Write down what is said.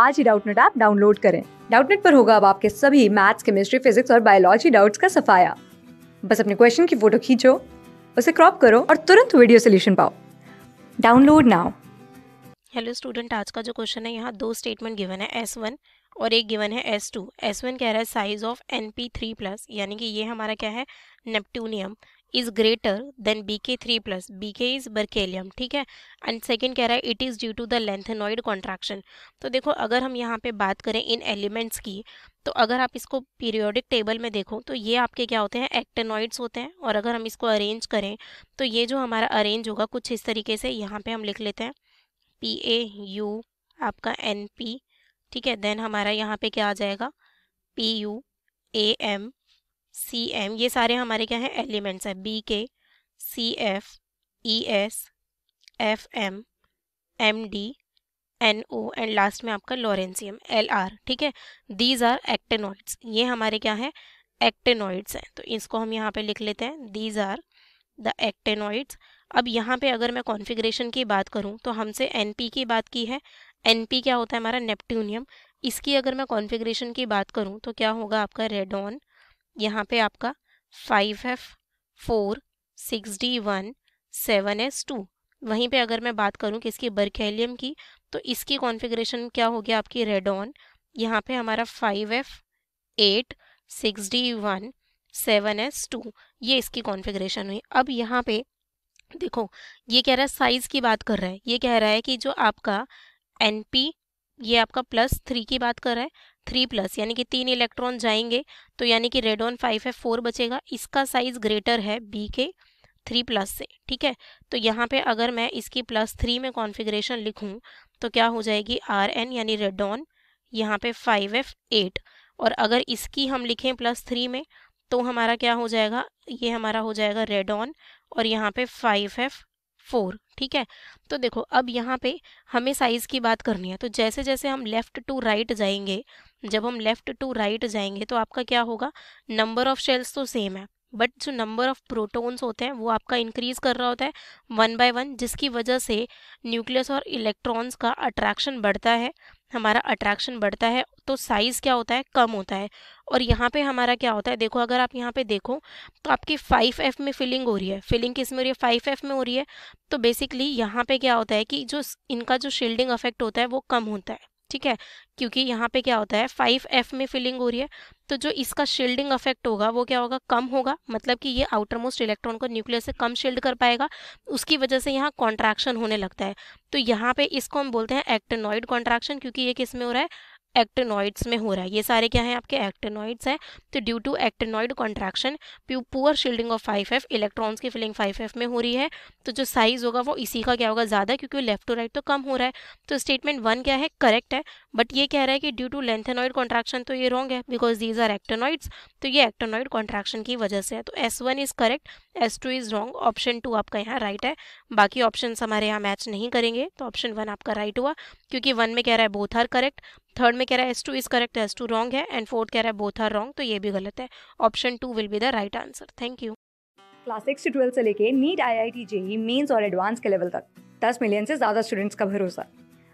आज ही Doubtnut app download करें डाउटनेट पर होगा अब आपके सभी मैथ्स केमिस्ट्री फिजिक्स और बायोलॉजी डाउट्स का सफाया बस अपने क्वेश्चन की फोटो खींचो उसे क्रॉप करो और तुरंत वीडियो सोल्यूशन पाओ डाउनलोड नाउ हेलो स्टूडेंट आज का जो क्वेश्चन है यहाँ दो स्टेटमेंट गिवन है एस वन और एक गिवन है एस टू एस वन कह रहा है size of N P three plus यानी कि ये हमारा क्या है neptunium is greater than B K three plus B K is berkelium ठीक है एंड सेकेंड कह रहा है it is due to the lanthanoid contraction तो देखो अगर हम यहाँ पे बात करें इन एलिमेंट्स की तो अगर आप इसको पीरियोडिक टेबल में देखो तो ये आपके क्या होते हैं एक्टेनॉइड्स होते हैं और अगर हम इसको अरेंज करें तो ये जो हमारा अरेंज होगा कुछ इस तरीके से यहाँ पर हम लिख लेते हैं पी ए यू आपका एन पी ठीक है देन हमारा यहाँ पे क्या आ जाएगा P U A M C M ये सारे हमारे क्या हैं एलिमेंट्स हैं B K C F E S F M M D N O and last में आपका लॉरेंसियम एल आर ठीक है दीज आर एक्टेनॉइड्स ये हमारे क्या है एक्टेनॉइड्स हैं तो इसको हम यहाँ पे लिख लेते हैं दीज आर द एक्टेनॉइड्स अब यहाँ पे अगर मैं कॉन्फ़िगरेशन की बात करूँ तो हमसे एन पी की बात की है एन पी क्या होता है हमारा नेपट्टूनियम इसकी अगर मैं कॉन्फ़िगरेशन की बात करूँ तो क्या होगा आपका रेडॉन यहाँ पे आपका five F four six D one seven S two वहीं पे अगर मैं बात करूँ किसकी बर्कैलियम की तो इसकी कॉन्फ़िगरेशन क्या हो गया आपकी ऑन यहाँ पे हमारा five F eight six D one seven S two ये इसकी कॉन्फ़िगरेशन हुई अब यहाँ पे देखो ये कह रहा है साइज़ की बात कर रहा है ये कह रहा है कि जो आपका एन पी ये आपका प्लस थ्री की बात कर रहा है थ्री प्लस यानी कि तीन इलेक्ट्रॉन जाएंगे तो यानी कि रेड ऑन फाइव है फोर बचेगा इसका साइज ग्रेटर है बी के थ्री प्लस से ठीक है तो यहाँ पे अगर मैं इसकी प्लस थ्री में कॉन्फ़िगरेशन लिखूँ तो क्या हो जाएगी आर एन यानी रेड ऑन यहाँ पे फाइव एफ एट और अगर इसकी हम लिखें प्लस थ्री में तो हमारा क्या हो जाएगा ये हमारा हो जाएगा रेड ऑन और यहाँ पे फाइव एफ फोर ठीक है तो देखो अब यहाँ पे हमें साइज़ की बात करनी है तो जैसे जैसे हम लेफ़्ट टू राइट जाएंगे जब हम लेफ़्ट टू राइट जाएंगे तो आपका क्या होगा नंबर ऑफ़ शेल्स तो सेम है बट जो नंबर ऑफ प्रोटॉन्स होते हैं वो आपका इंक्रीज कर रहा होता है वन बाय वन जिसकी वजह से न्यूक्लियस और इलेक्ट्रॉन्स का अट्रैक्शन बढ़ता है हमारा अट्रैक्शन बढ़ता है तो साइज़ क्या होता है कम होता है और यहाँ पे हमारा क्या होता है देखो अगर आप यहाँ पे देखो तो आपकी फाइव एफ में फिलिंग हो रही है फिलिंग किस में हो रही है फाइव एफ में हो रही है तो बेसिकली यहाँ पे क्या होता है कि जो इनका जो शील्डिंग अफेक्ट होता है वो कम होता है ठीक है क्योंकि यहाँ पे क्या होता है फाइव एफ में फिलिंग हो रही है तो जो इसका शील्डिंग इफेक्ट होगा वो क्या होगा कम होगा मतलब कि ये आउटर मोस्ट इलेक्ट्रॉन को न्यूक्लियस से कम शील्ड कर पाएगा उसकी वजह से यहाँ कॉन्ट्रैक्शन होने लगता है तो यहाँ पे इसको हम बोलते हैं एक्टेनॉइड कॉन्ट्रैक्शन क्योंकि ये किस में हो रहा है एक्टेनॉइड्स में हो रहा है ये सारे क्या हैं आपके एक्टेनॉइड्स हैं तो due to actinoid contraction poor shielding of five F electrons की फिलिंग फाइव एफ में हो रही है तो जो साइज होगा वो इसी का क्या होगा ज़्यादा क्योंकि लेफ्ट टू राइट तो कम हो रहा है तो स्टेटमेंट वन क्या है करेक्ट है बट ये कह रहा है कि ड्यू टू लेंथेनॉइड कॉन्ट्रैक्शन तो ये रॉन्ग है बिकॉज दीज आर एक्टेनॉइड्स तो ये एक्टेनॉइड कॉन्ट्रैक्शन की वजह से है तो S one is correct S two is wrong option two आपका यहाँ राइट है बाकी ऑप्शन हमारे यहाँ मैच नहीं करेंगे तो ऑप्शन वन आपका राइट हुआ क्योंकि वन में कह रहा है बोथ आर करेक्ट थर्ड में कह रहा है S two is correct S two wrong है एंड फोर्थ कह रहा है बोथ आर रॉन्ग तो ये भी गलत है option two will be the right answer thank you class six से ट्वेल्थ से लेके NEET I I T JEE Mains और एडवांस के लेवल तक दस मिलियन से ज़्यादा स्टूडेंट्स का भरोसा